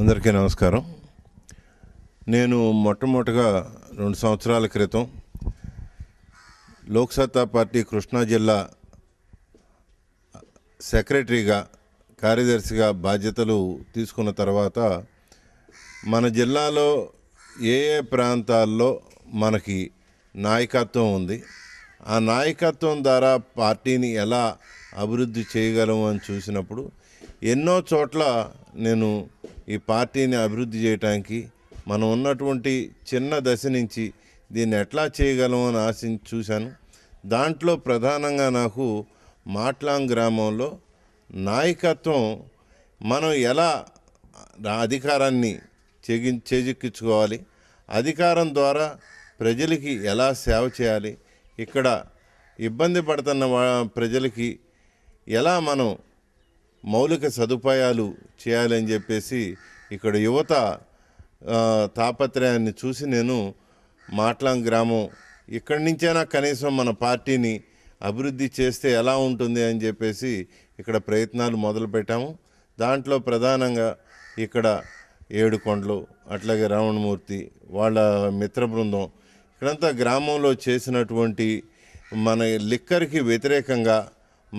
అందరికీ నమస్కారం నేను మొట్టమొదటిగా రెండు సంవత్సరాల క్రితం లోక్సత్తా పార్టీ కృష్ణా జిల్లా సెక్రటరీగా కార్యదర్శిగా బాధ్యతలు తీసుకున్న తర్వాత మన జిల్లాలో ఏ ఏ ప్రాంతాల్లో మనకి నాయకత్వం ఉంది ఆ నాయకత్వం ద్వారా పార్టీని ఎలా అభివృద్ధి చేయగలము అని చూసినప్పుడు ఎన్నో చోట్ల నేను ఈ పార్టీని అభివృద్ధి చేయడానికి మనం ఉన్నటువంటి చిన్న దశ నుంచి దీన్ని ఎట్లా చేయగలం అని ఆశించి చూశాను దాంట్లో ప్రధానంగా నాకు మాట్లాంగ్ గ్రామంలో నాయకత్వం మనం ఎలా అధికారాన్ని చెగి చేజిక్కించుకోవాలి అధికారం ద్వారా ప్రజలకి ఎలా సేవ చేయాలి ఇక్కడ ఇబ్బంది పడుతున్న ప్రజలకి ఎలా మనం మౌలిక సదుపాయాలు చేయాలని చెప్పేసి ఇక్కడ యువత తాపత్రయాన్ని చూసి నేను మాట్లాం గ్రామం ఇక్కడి నుంచైనా కనీసం మన పార్టీని అభివృద్ధి చేస్తే ఎలా ఉంటుంది అని చెప్పేసి ఇక్కడ ప్రయత్నాలు మొదలుపెట్టాము దాంట్లో ప్రధానంగా ఇక్కడ ఏడుకొండలు అట్లాగే రావణమూర్తి వాళ్ళ మిత్ర బృందం ఇక్కడంతా గ్రామంలో చేసినటువంటి మన లిక్కర్కి వ్యతిరేకంగా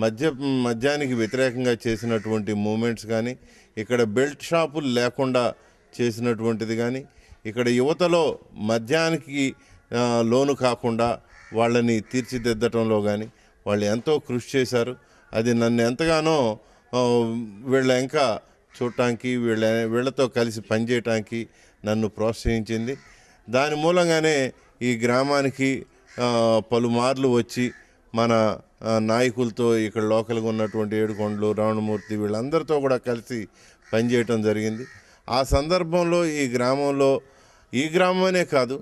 మద్య మద్యానికి వ్యతిరేకంగా చేసినటువంటి మూమెంట్స్ కానీ ఇక్కడ బెల్ట్ షాపులు లేకుండా చేసినటువంటిది కానీ ఇక్కడ యువతలో మద్యానికి లోను కాకుండా వాళ్ళని తీర్చిదిద్దటంలో కానీ వాళ్ళు ఎంతో కృషి చేశారు అది నన్ను ఎంతగానో వీళ్ళ ఇంకా చూడటానికి వీళ్ళ వీళ్ళతో కలిసి పనిచేయటానికి నన్ను ప్రోత్సహించింది దాని మూలంగానే ఈ గ్రామానికి పలుమార్లు వచ్చి మన నాయకులతో ఇక్కడ లోకల్గా ఉన్నటువంటి ఏడుకొండలు రావణమూర్తి వీళ్ళందరితో కూడా కలిసి పనిచేయటం జరిగింది ఆ సందర్భంలో ఈ గ్రామంలో ఈ గ్రామమనే కాదు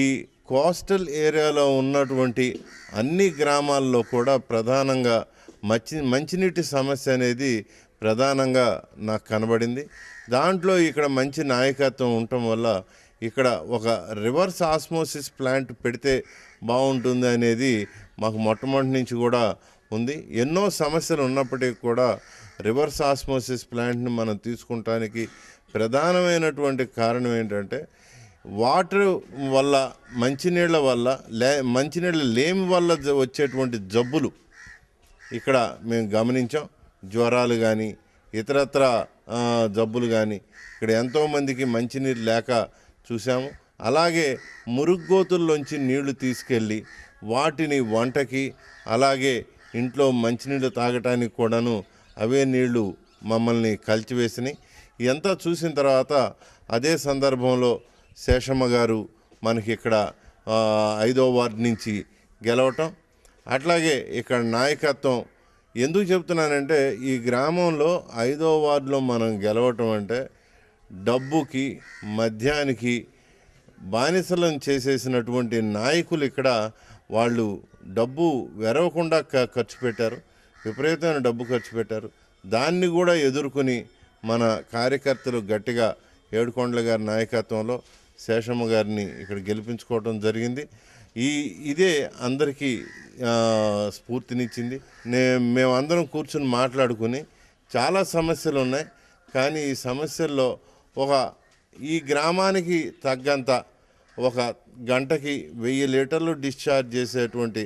ఈ కోస్టల్ ఏరియాలో ఉన్నటువంటి అన్ని గ్రామాల్లో కూడా ప్రధానంగా మంచి మంచినీటి సమస్య అనేది ప్రధానంగా నాకు కనబడింది దాంట్లో ఇక్కడ మంచి నాయకత్వం ఉండటం వల్ల ఇక్కడ ఒక రివర్స్ ఆస్మోసిస్ ప్లాంట్ పెడితే బాగుంటుంది అనేది మాకు మొట్టమొదటి నుంచి కూడా ఉంది ఎన్నో సమస్యలు ఉన్నప్పటికీ కూడా రివర్స్ ఆస్మోసిస్ ప్లాంట్ని మనం తీసుకుంటానికి ప్రధానమైనటువంటి కారణం ఏంటంటే వాటర్ వల్ల మంచినీళ్ళ వల్ల లే మంచినీళ్ళ లేమి వల్ల వచ్చేటువంటి జబ్బులు ఇక్కడ మేము గమనించాం జ్వరాలు కానీ ఇతరత్ర జబ్బులు కానీ ఇక్కడ ఎంతోమందికి మంచినీరు లేక చూసాము అలాగే మురుగోతుల్లోంచి నీళ్లు తీసుకెళ్ళి వాటిని వంటకి అలాగే ఇంట్లో మంచినీళ్ళు తాగటానికి కూడాను అవే నీళ్లు మమ్మల్ని కలిచివేసినాయి ఎంత చూసిన తర్వాత అదే సందర్భంలో శేషమ్మ గారు మనకి ఇక్కడ ఐదో వార్డు నుంచి గెలవటం అట్లాగే ఇక్కడ నాయకత్వం ఎందుకు చెప్తున్నానంటే ఈ గ్రామంలో ఐదో వార్డులో మనం గెలవటం అంటే డబ్బుకి మద్యానికి బానిసలను చేసేసినటువంటి నాయకులు ఇక్కడ వాళ్ళు డబ్బు వెరవకుండా ఖర్చు పెట్టారు విపరీతమైన డబ్బు ఖర్చు పెట్టారు దాన్ని కూడా ఎదుర్కొని మన కార్యకర్తలు గట్టిగా ఏడుకొండల గారి నాయకత్వంలో శేషమ్మ గారిని ఇక్కడ గెలిపించుకోవడం జరిగింది ఈ ఇదే అందరికీ స్ఫూర్తినిచ్చింది నే మేమందరం కూర్చుని మాట్లాడుకుని చాలా సమస్యలు ఉన్నాయి కానీ ఈ సమస్యల్లో ఒక ఈ గ్రామానికి తగ్గంత ఒక గంటకి వెయ్యి లీటర్లు డిశ్చార్జ్ చేసేటువంటి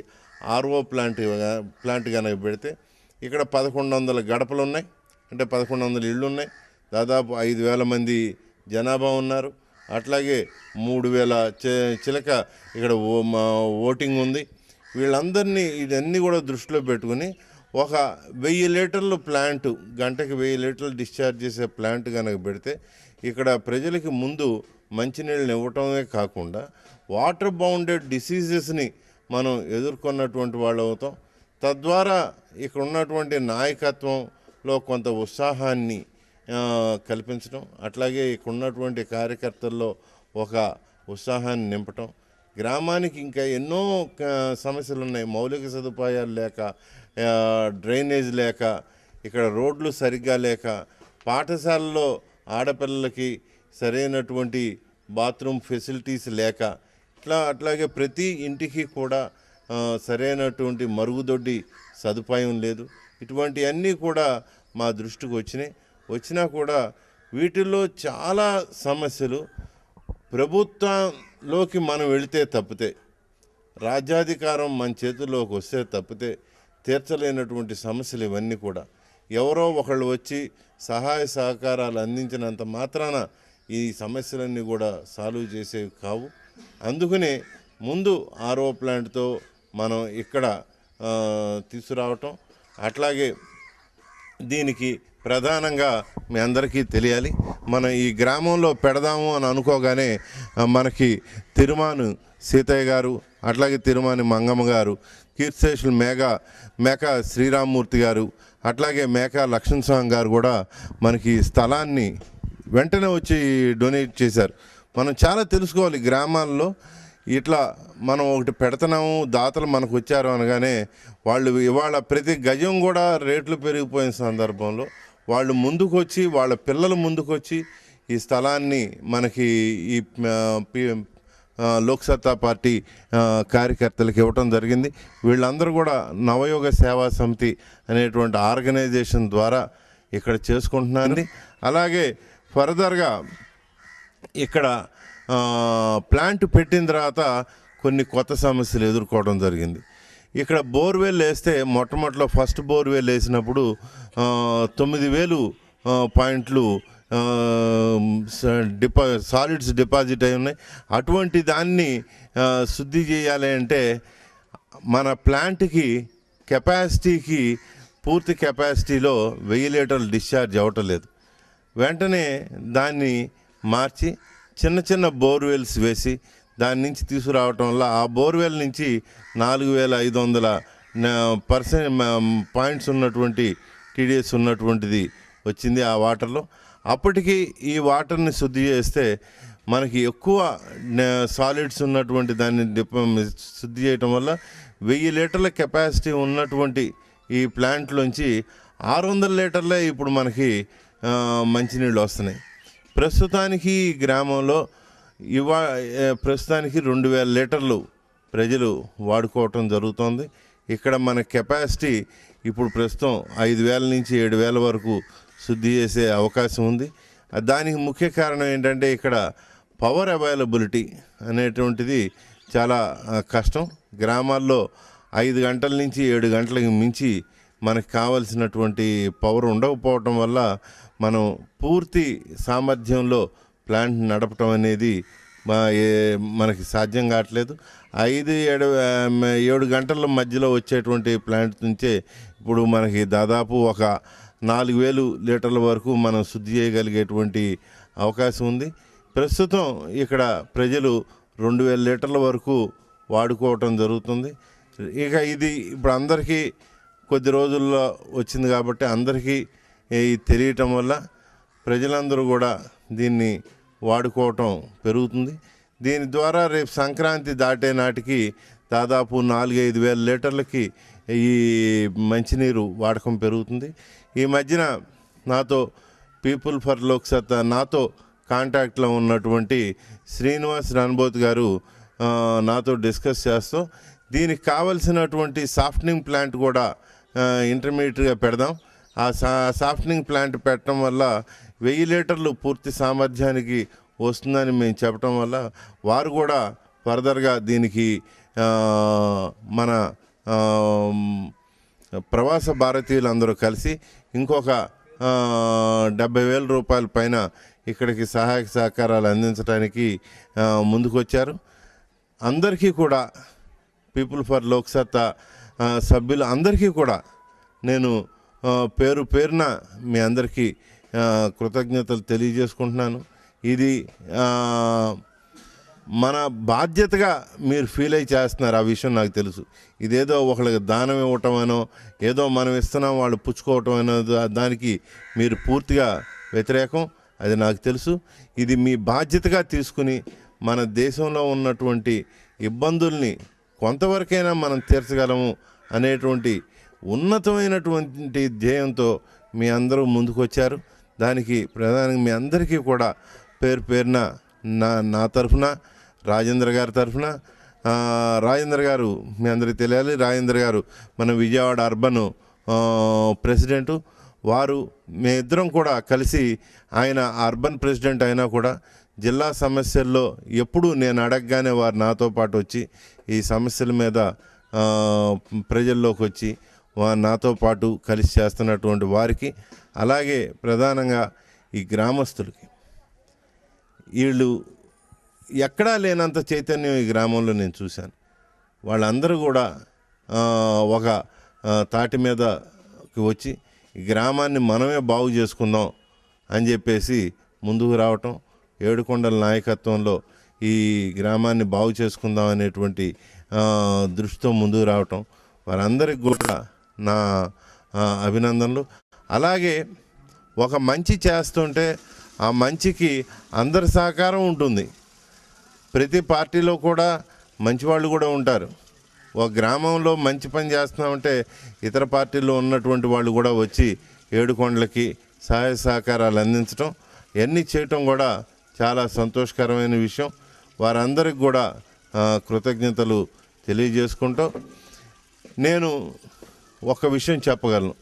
ఆర్ఓ ప్లాంట్ ప్లాంట్ కనుక పెడితే ఇక్కడ పదకొండు వందల గడపలు ఉన్నాయి అంటే పదకొండు వందల ఇళ్ళు ఉన్నాయి దాదాపు ఐదు వేల మంది జనాభా ఉన్నారు అట్లాగే మూడు వేల చిలక ఇక్కడ ఓటింగ్ ఉంది వీళ్ళందరినీ ఇదన్నీ కూడా దృష్టిలో పెట్టుకుని ఒక వెయ్యి లీటర్లు ప్లాంటు గంటకి వెయ్యి లీటర్లు డిశ్చార్జ్ చేసే ప్లాంట్ కనుక పెడితే ఇక్కడ ప్రజలకి ముందు మంచినీళ్ళని ఇవ్వటమే కాకుండా వాటర్ బౌండెడ్ డిసీజెస్ని మనం ఎదుర్కొన్నటువంటి వాళ్ళు అవుతాం తద్వారా ఇక్కడ ఉన్నటువంటి నాయకత్వంలో కొంత ఉత్సాహాన్ని కల్పించడం అట్లాగే ఇక్కడ ఉన్నటువంటి కార్యకర్తల్లో ఒక ఉత్సాహాన్ని నింపటం గ్రామానికి ఇంకా ఎన్నో సమస్యలు ఉన్నాయి మౌలిక సదుపాయాలు లేక డ్రైనేజ్ లేక ఇక్కడ రోడ్లు సరిగ్గా లేక పాఠశాలలో ఆడపిల్లలకి సరైనటువంటి బాత్రూమ్ ఫెసిలిటీస్ లేక ఇట్లా అట్లాగే ప్రతి ఇంటికి కూడా సరైనటువంటి మరుగుదొడ్డి సదుపాయం లేదు ఇటువంటి అన్నీ కూడా మా దృష్టికి వచ్చినాయి వచ్చినా కూడా వీటిల్లో చాలా సమస్యలు ప్రభుత్వంలోకి మనం వెళితే తప్పితే రాజ్యాధికారం మన చేతుల్లోకి వస్తే తప్పితే తీర్చలేనటువంటి సమస్యలు ఇవన్నీ కూడా ఎవరో ఒకళ్ళు వచ్చి సహాయ సహకారాలు అందించినంత మాత్రాన ఈ సమస్యలన్నీ కూడా సాల్వ్ చేసేవి కావు అందుకనే ముందు ఆర్ఓ ప్లాంట్తో మనం ఇక్కడ తీసుకురావటం అట్లాగే దీనికి ప్రధానంగా మీ అందరికీ తెలియాలి మనం ఈ గ్రామంలో పెడదాము అని అనుకోగానే మనకి తిరుమాను సీతయ్య గారు అట్లాగే తిరుమాని మంగమ్మ గారు కీర్తేశులు మేఘ మేక శ్రీరామ్మూర్తి గారు అట్లాగే మేకా లక్ష్మణ్ స్వామి గారు కూడా మనకి స్థలాన్ని వెంటనే వచ్చి డొనేట్ చేశారు మనం చాలా తెలుసుకోవాలి గ్రామాల్లో ఇట్లా మనం ఒకటి పెడుతున్నాము దాతలు మనకు వచ్చారు అనగానే వాళ్ళు ఇవాళ ప్రతి గజం కూడా రేట్లు పెరిగిపోయిన సందర్భంలో వాళ్ళు ముందుకొచ్చి వాళ్ళ పిల్లలు ముందుకొచ్చి ఈ స్థలాన్ని మనకి ఈ లోక్ సత్తా పార్టీ కార్యకర్తలకు ఇవ్వటం జరిగింది వీళ్ళందరూ కూడా నవయోగ సేవా సమితి అనేటువంటి ఆర్గనైజేషన్ ద్వారా ఇక్కడ చేసుకుంటున్నారని అలాగే ఫర్దర్గా ఇక్కడ ప్లాంట్ పెట్టిన తర్వాత కొన్ని కొత్త సమస్యలు ఎదుర్కోవడం జరిగింది ఇక్కడ బోర్వెల్ వేస్తే మొట్టమొదటిలో ఫస్ట్ బోర్వెల్ వేసినప్పుడు తొమ్మిది వేలు పాయింట్లు డిపా సాలిడ్స్ డిపాజిట్ అయి ఉన్నాయి అటువంటి దాన్ని శుద్ధి చేయాలి అంటే మన ప్లాంట్కి కెపాసిటీకి పూర్తి కెపాసిటీలో వెయ్యి లీటర్లు డిశ్చార్జ్ అవ్వటం లేదు వెంటనే దాన్ని మార్చి చిన్న చిన్న బోర్వెల్స్ వేసి దాని నుంచి తీసుకురావటం వల్ల ఆ బోర్వెల్ నుంచి నాలుగు వేల ఐదు వందల పర్సెంట్ పాయింట్స్ ఉన్నటువంటి టీడీఎస్ ఉన్నటువంటిది వచ్చింది ఆ వాటర్లో అప్పటికి ఈ వాటర్ని శుద్ధి చేస్తే మనకి ఎక్కువ సాలిడ్స్ ఉన్నటువంటి దాన్ని శుద్ధి చేయటం వల్ల వెయ్యి లీటర్ల కెపాసిటీ ఉన్నటువంటి ఈ ప్లాంట్లోంచి ఆరు వందల లీటర్లే ఇప్పుడు మనకి మంచినీళ్ళు వస్తున్నాయి ప్రస్తుతానికి ఈ గ్రామంలో ఇవా ప్రస్తుతానికి రెండు వేల లీటర్లు ప్రజలు వాడుకోవటం జరుగుతోంది ఇక్కడ మన కెపాసిటీ ఇప్పుడు ప్రస్తుతం ఐదు వేల నుంచి ఏడు వేల వరకు శుద్ధి చేసే అవకాశం ఉంది దానికి ముఖ్య కారణం ఏంటంటే ఇక్కడ పవర్ అవైలబిలిటీ అనేటువంటిది చాలా కష్టం గ్రామాల్లో ఐదు గంటల నుంచి ఏడు గంటలకు మించి మనకు కావలసినటువంటి పవర్ ఉండకపోవటం వల్ల మనం పూర్తి సామర్థ్యంలో ప్లాంట్ నడపటం అనేది మనకి సాధ్యం కావట్లేదు ఐదు ఏడు ఏడు గంటల మధ్యలో వచ్చేటువంటి ప్లాంట్ నుంచే ఇప్పుడు మనకి దాదాపు ఒక నాలుగు వేలు లీటర్ల వరకు మనం శుద్ధి చేయగలిగేటువంటి అవకాశం ఉంది ప్రస్తుతం ఇక్కడ ప్రజలు రెండు వేల లీటర్ల వరకు వాడుకోవటం జరుగుతుంది ఇక ఇది ఇప్పుడు అందరికీ కొద్ది రోజుల్లో వచ్చింది కాబట్టి అందరికీ తెలియటం వల్ల ప్రజలందరూ కూడా దీన్ని వాడుకోవటం పెరుగుతుంది దీని ద్వారా రేపు సంక్రాంతి దాటే నాటికి దాదాపు నాలుగైదు వేల లీటర్లకి ఈ మంచినీరు వాడకం పెరుగుతుంది ఈ మధ్యన నాతో పీపుల్ ఫర్ లోక్సత్తా నాతో కాంటాక్ట్లో ఉన్నటువంటి శ్రీనివాస్ రణబోత్ గారు నాతో డిస్కస్ చేస్తూ దీనికి కావలసినటువంటి సాఫ్ట్నింగ్ ప్లాంట్ కూడా ఇంటర్మీడియట్గా పెడదాం ఆ సా ప్లాంట్ పెట్టడం వల్ల వెయ్యి లీటర్లు పూర్తి సామర్థ్యానికి వస్తుందని మేము చెప్పడం వల్ల వారు కూడా ఫర్దర్గా దీనికి మన ప్రవాస భారతీయులందరూ కలిసి ఇంకొక డెబ్బై వేల రూపాయల పైన ఇక్కడికి సహాయక సహకారాలు అందించడానికి ముందుకొచ్చారు అందరికీ కూడా పీపుల్ ఫర్ లోక్సత్తా సభ్యులు అందరికీ కూడా నేను పేరు పేరున మీ అందరికీ కృతజ్ఞతలు తెలియజేసుకుంటున్నాను ఇది మన బాధ్యతగా మీరు ఫీల్ అయి చేస్తున్నారు ఆ విషయం నాకు తెలుసు ఇదేదో ఒకళ్ళకి దానం ఇవ్వటమనో ఏదో మనం ఇస్తున్నాం వాళ్ళు పుచ్చుకోవటం అనో దానికి మీరు పూర్తిగా వ్యతిరేకం అది నాకు తెలుసు ఇది మీ బాధ్యతగా తీసుకుని మన దేశంలో ఉన్నటువంటి ఇబ్బందుల్ని కొంతవరకైనా మనం తీర్చగలము అనేటువంటి ఉన్నతమైనటువంటి ధ్యేయంతో మీ అందరూ ముందుకొచ్చారు దానికి ప్రధానంగా మీ అందరికీ కూడా పేరు పేరున నా నా తరఫున రాజేంద్ర గారి తరఫున రాజేంద్ర గారు మీ అందరికీ తెలియాలి రాజేంద్ర గారు మన విజయవాడ అర్బన్ ప్రెసిడెంటు వారు ఇద్దరం కూడా కలిసి ఆయన అర్బన్ ప్రెసిడెంట్ అయినా కూడా జిల్లా సమస్యల్లో ఎప్పుడు నేను అడగగానే వారు నాతో పాటు వచ్చి ఈ సమస్యల మీద ప్రజల్లోకి వచ్చి వారు నాతో పాటు కలిసి చేస్తున్నటువంటి వారికి అలాగే ప్రధానంగా ఈ గ్రామస్తులకి వీళ్ళు ఎక్కడా లేనంత చైతన్యం ఈ గ్రామంలో నేను చూశాను వాళ్ళందరూ కూడా ఒక తాటి మీదకి వచ్చి ఈ గ్రామాన్ని మనమే బాగు చేసుకుందాం అని చెప్పేసి ముందుకు రావటం ఏడుకొండల నాయకత్వంలో ఈ గ్రామాన్ని బాగు చేసుకుందాం అనేటువంటి దృష్టితో ముందుకు రావటం వారందరికి కూడా నా అభినందనలు అలాగే ఒక మంచి చేస్తుంటే ఆ మంచికి అందరి సహకారం ఉంటుంది ప్రతి పార్టీలో కూడా మంచి వాళ్ళు కూడా ఉంటారు ఒక గ్రామంలో మంచి పని చేస్తున్నామంటే ఇతర పార్టీల్లో ఉన్నటువంటి వాళ్ళు కూడా వచ్చి ఏడుకొండలకి సహాయ సహకారాలు అందించడం ఇవన్నీ చేయటం కూడా చాలా సంతోషకరమైన విషయం వారందరికి కూడా కృతజ్ఞతలు తెలియజేసుకుంటూ నేను ఒక విషయం చెప్పగలను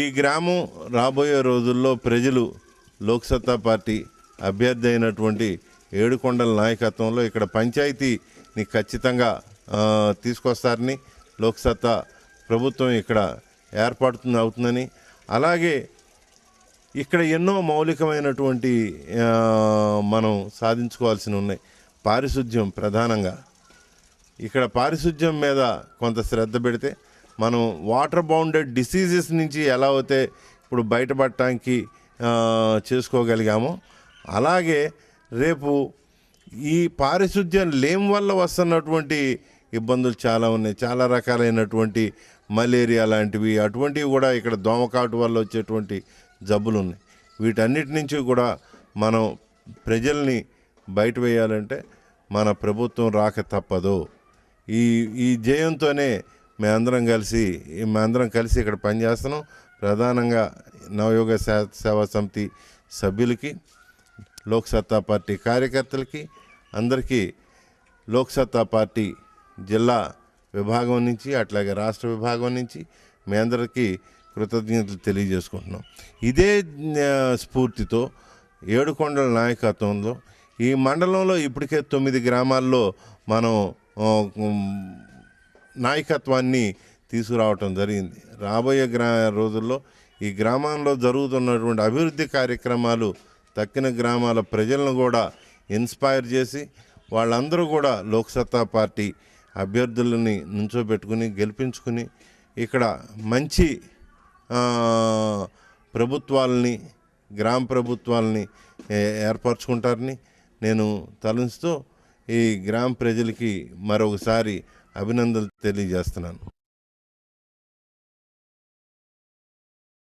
ఈ గ్రామం రాబోయే రోజుల్లో ప్రజలు లోక్సత్తా పార్టీ అభ్యర్థి అయినటువంటి ఏడుకొండల నాయకత్వంలో ఇక్కడ పంచాయతీని ఖచ్చితంగా తీసుకొస్తారని లోక్సత్తా ప్రభుత్వం ఇక్కడ ఏర్పడుతుంది అవుతుందని అలాగే ఇక్కడ ఎన్నో మౌలికమైనటువంటి మనం సాధించుకోవాల్సి ఉన్నాయి పారిశుద్ధ్యం ప్రధానంగా ఇక్కడ పారిశుద్ధ్యం మీద కొంత శ్రద్ధ పెడితే మనం వాటర్ బౌండెడ్ డిసీజెస్ నుంచి ఎలా అయితే ఇప్పుడు బయటపడటానికి చేసుకోగలిగామో అలాగే రేపు ఈ పారిశుద్ధ్యం లేం వల్ల వస్తున్నటువంటి ఇబ్బందులు చాలా ఉన్నాయి చాలా రకాలైనటువంటి మలేరియా లాంటివి అటువంటివి కూడా ఇక్కడ దోమకాటు వల్ల వచ్చేటువంటి జబ్బులు ఉన్నాయి వీటన్నిటి నుంచి కూడా మనం ప్రజల్ని బయట వేయాలంటే మన ప్రభుత్వం రాక తప్పదు ఈ ఈ జయంతోనే మేమందరం కలిసి మేమందరం కలిసి ఇక్కడ పనిచేస్తున్నాం ప్రధానంగా నవయోగ సేవా సమితి సభ్యులకి లోక్ సత్తా పార్టీ కార్యకర్తలకి అందరికీ లోక్ సత్తా పార్టీ జిల్లా విభాగం నుంచి అట్లాగే రాష్ట్ర విభాగం నుంచి మీ అందరికీ కృతజ్ఞతలు తెలియజేసుకుంటున్నాం ఇదే స్ఫూర్తితో ఏడుకొండల నాయకత్వంలో ఈ మండలంలో ఇప్పటికే తొమ్మిది గ్రామాల్లో మనం నాయకత్వాన్ని తీసుకురావటం జరిగింది రాబోయే గ్రా రోజుల్లో ఈ గ్రామంలో జరుగుతున్నటువంటి అభివృద్ధి కార్యక్రమాలు తక్కిన గ్రామాల ప్రజలను కూడా ఇన్స్పైర్ చేసి వాళ్ళందరూ కూడా లోక్సత్తా పార్టీ అభ్యర్థులని నుంచోబెట్టుకుని గెలిపించుకుని ఇక్కడ మంచి ప్రభుత్వాలని గ్రామ ప్రభుత్వాలని ఏర్పరచుకుంటారని నేను తలంచుతూ ఈ గ్రామ ప్రజలకి మరొకసారి అభినందనలు తెలియజేస్తున్నాను